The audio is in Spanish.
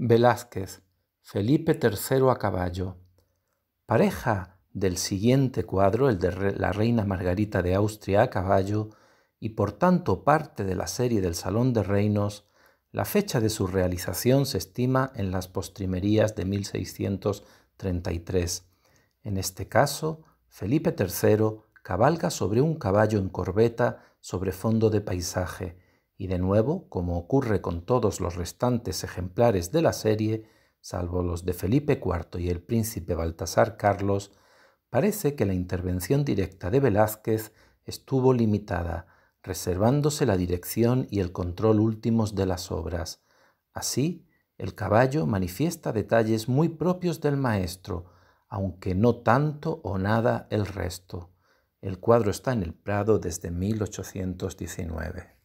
Velázquez, Felipe III a caballo. Pareja del siguiente cuadro, el de la reina Margarita de Austria a caballo, y por tanto parte de la serie del Salón de Reinos, la fecha de su realización se estima en las postrimerías de 1633. En este caso, Felipe III cabalga sobre un caballo en corbeta sobre fondo de paisaje, y de nuevo, como ocurre con todos los restantes ejemplares de la serie, salvo los de Felipe IV y el príncipe Baltasar Carlos, parece que la intervención directa de Velázquez estuvo limitada, reservándose la dirección y el control últimos de las obras. Así, el caballo manifiesta detalles muy propios del maestro, aunque no tanto o nada el resto. El cuadro está en el Prado desde 1819.